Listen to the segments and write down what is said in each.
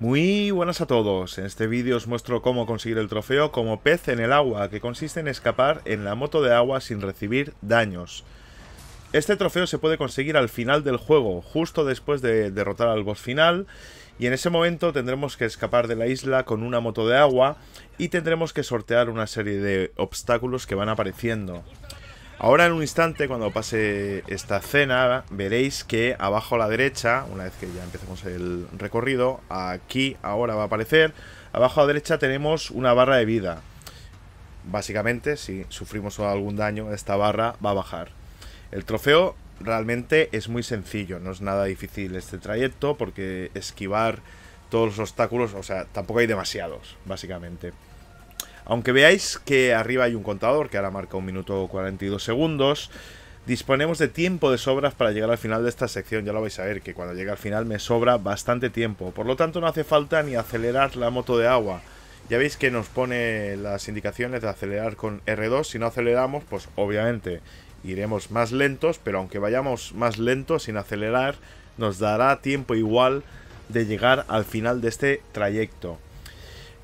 Muy buenas a todos, en este vídeo os muestro cómo conseguir el trofeo como pez en el agua, que consiste en escapar en la moto de agua sin recibir daños. Este trofeo se puede conseguir al final del juego, justo después de derrotar al boss final, y en ese momento tendremos que escapar de la isla con una moto de agua y tendremos que sortear una serie de obstáculos que van apareciendo. Ahora en un instante, cuando pase esta cena, veréis que abajo a la derecha, una vez que ya empecemos el recorrido, aquí ahora va a aparecer, abajo a la derecha tenemos una barra de vida. Básicamente, si sufrimos algún daño, esta barra va a bajar. El trofeo realmente es muy sencillo, no es nada difícil este trayecto, porque esquivar todos los obstáculos, o sea, tampoco hay demasiados, básicamente. Aunque veáis que arriba hay un contador que ahora marca un minuto 42 segundos, disponemos de tiempo de sobras para llegar al final de esta sección. Ya lo vais a ver, que cuando llegue al final me sobra bastante tiempo. Por lo tanto, no hace falta ni acelerar la moto de agua. Ya veis que nos pone las indicaciones de acelerar con R2. Si no aceleramos, pues obviamente iremos más lentos, pero aunque vayamos más lentos sin acelerar, nos dará tiempo igual de llegar al final de este trayecto.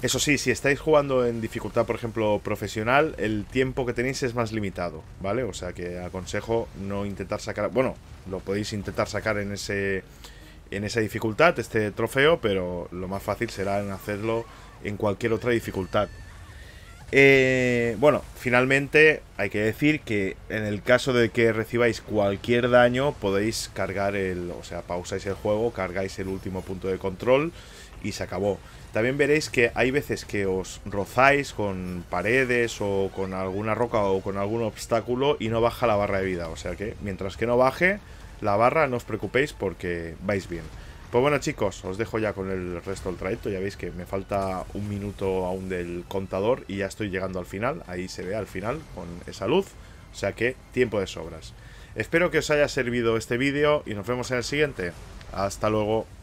Eso sí, si estáis jugando en dificultad, por ejemplo, profesional, el tiempo que tenéis es más limitado, ¿vale? O sea que aconsejo no intentar sacar... Bueno, lo podéis intentar sacar en ese... En esa dificultad, este trofeo, pero lo más fácil será en hacerlo en cualquier otra dificultad. Eh, bueno, finalmente hay que decir que en el caso de que recibáis cualquier daño podéis cargar el, o sea, pausáis el juego, cargáis el último punto de control y se acabó. También veréis que hay veces que os rozáis con paredes o con alguna roca o con algún obstáculo y no baja la barra de vida. O sea que mientras que no baje la barra no os preocupéis porque vais bien. Pues bueno chicos, os dejo ya con el resto del trayecto, ya veis que me falta un minuto aún del contador y ya estoy llegando al final, ahí se ve al final con esa luz, o sea que tiempo de sobras. Espero que os haya servido este vídeo y nos vemos en el siguiente. Hasta luego.